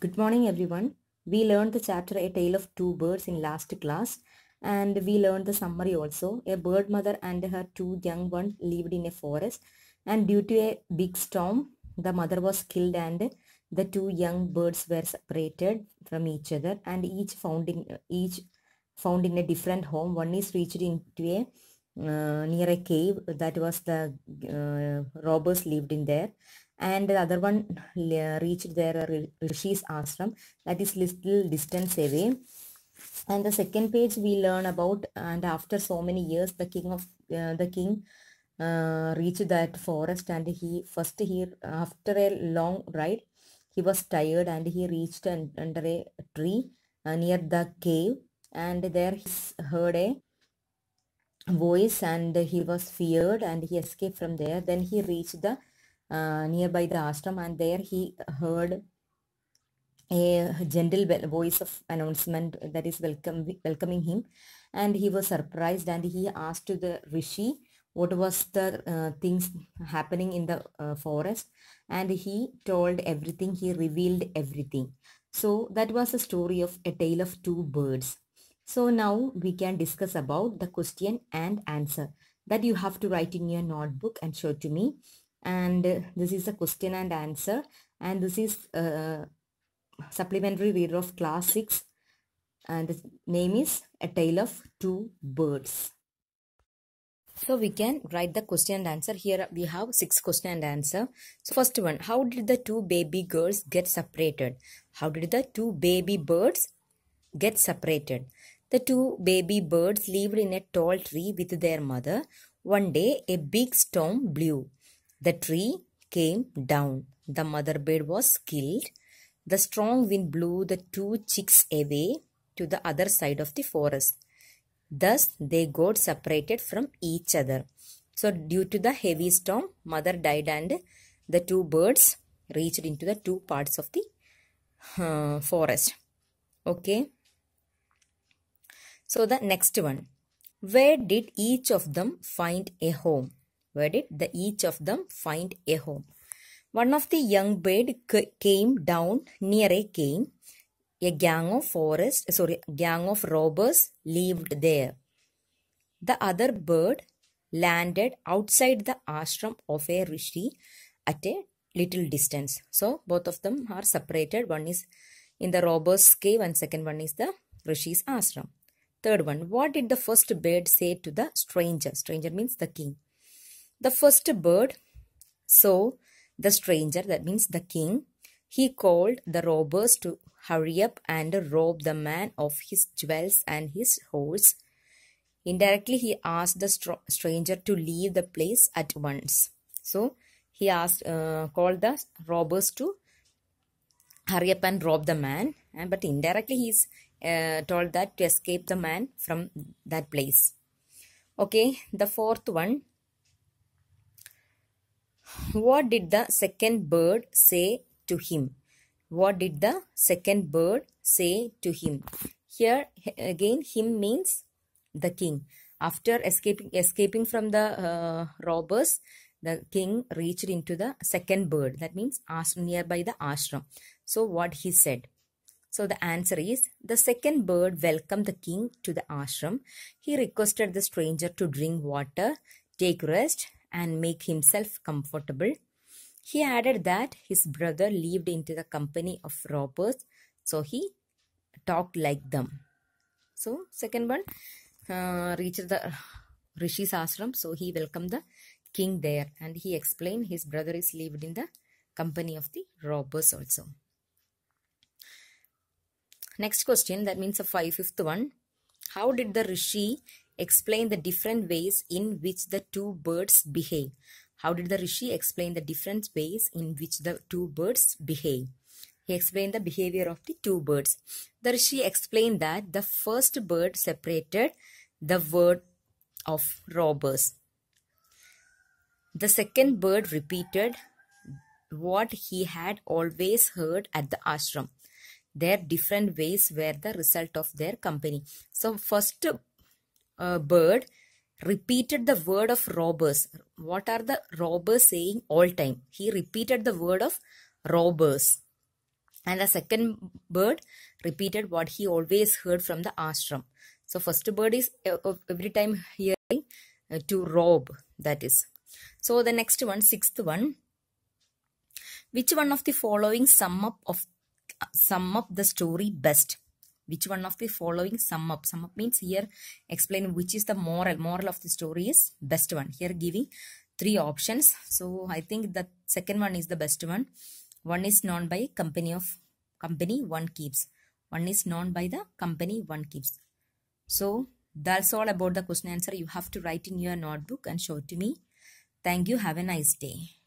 Good morning everyone. We learned the chapter A Tale of Two Birds in last class and we learned the summary also. A bird mother and her two young ones lived in a forest and due to a big storm the mother was killed and the two young birds were separated from each other and each found in each found in a different home. One is reached into a uh, near a cave that was the uh, robbers lived in there and the other one reached their Rishi's ashram that is little distance away. And the second page we learn about and after so many years the king of uh, the king uh, reached that forest and he first here after a long ride he was tired and he reached an, under a tree uh, near the cave and there he heard a voice and he was feared and he escaped from there then he reached the uh, nearby the ashram and there he heard a gentle voice of announcement that is welcome, welcoming him and he was surprised and he asked to the rishi what was the uh, things happening in the uh, forest and he told everything he revealed everything so that was a story of a tale of two birds so now we can discuss about the question and answer that you have to write in your notebook and show to me and this is a question and answer and this is a uh, supplementary reader of class 6 and the name is a tale of two birds so we can write the question and answer here we have six question and answer so first one how did the two baby girls get separated how did the two baby birds get separated the two baby birds lived in a tall tree with their mother one day a big storm blew the tree came down. The mother bird was killed. The strong wind blew the two chicks away to the other side of the forest. Thus, they got separated from each other. So, due to the heavy storm, mother died and the two birds reached into the two parts of the uh, forest. Okay. So, the next one. Where did each of them find a home? Where did the each of them find a home? One of the young bird came down near a cave. A gang of forest, sorry, gang of robbers lived there. The other bird landed outside the ashram of a rishi at a little distance. So both of them are separated. One is in the robber's cave and second one is the rishi's ashram. Third one, what did the first bird say to the stranger? Stranger means the king. The first bird saw the stranger, that means the king. He called the robbers to hurry up and rob the man of his jewels and his horse. Indirectly, he asked the str stranger to leave the place at once. So, he asked, uh, called the robbers to hurry up and rob the man. And, but indirectly, he uh, told that to escape the man from that place. Okay, the fourth one what did the second bird say to him? What did the second bird say to him? Here again, him means the king. After escaping, escaping from the uh, robbers, the king reached into the second bird. That means nearby the ashram. So what he said? So the answer is the second bird welcomed the king to the ashram. He requested the stranger to drink water, take rest, and make himself comfortable. He added that his brother lived into the company of robbers, so he talked like them. So, second one uh, reached the Rishi's ashram, so he welcomed the king there and he explained his brother is lived in the company of the robbers also. Next question, that means a five fifth one. How did the Rishi explain the different ways in which the two birds behave. How did the Rishi explain the different ways in which the two birds behave? He explained the behavior of the two birds. The Rishi explained that the first bird separated the word of robbers. The second bird repeated what he had always heard at the ashram. Their different ways were the result of their company. So, first a bird repeated the word of robbers. What are the robbers saying all time? He repeated the word of robbers. And the second bird repeated what he always heard from the ashram. So first bird is every time hearing uh, to rob that is. So the next one, sixth one. Which one of the following sum up of sum up the story best? which one of the following sum up sum up means here explain which is the moral moral of the story is best one here giving three options so i think the second one is the best one one is known by company of company one keeps one is known by the company one keeps so that's all about the question answer you have to write in your notebook and show to me thank you have a nice day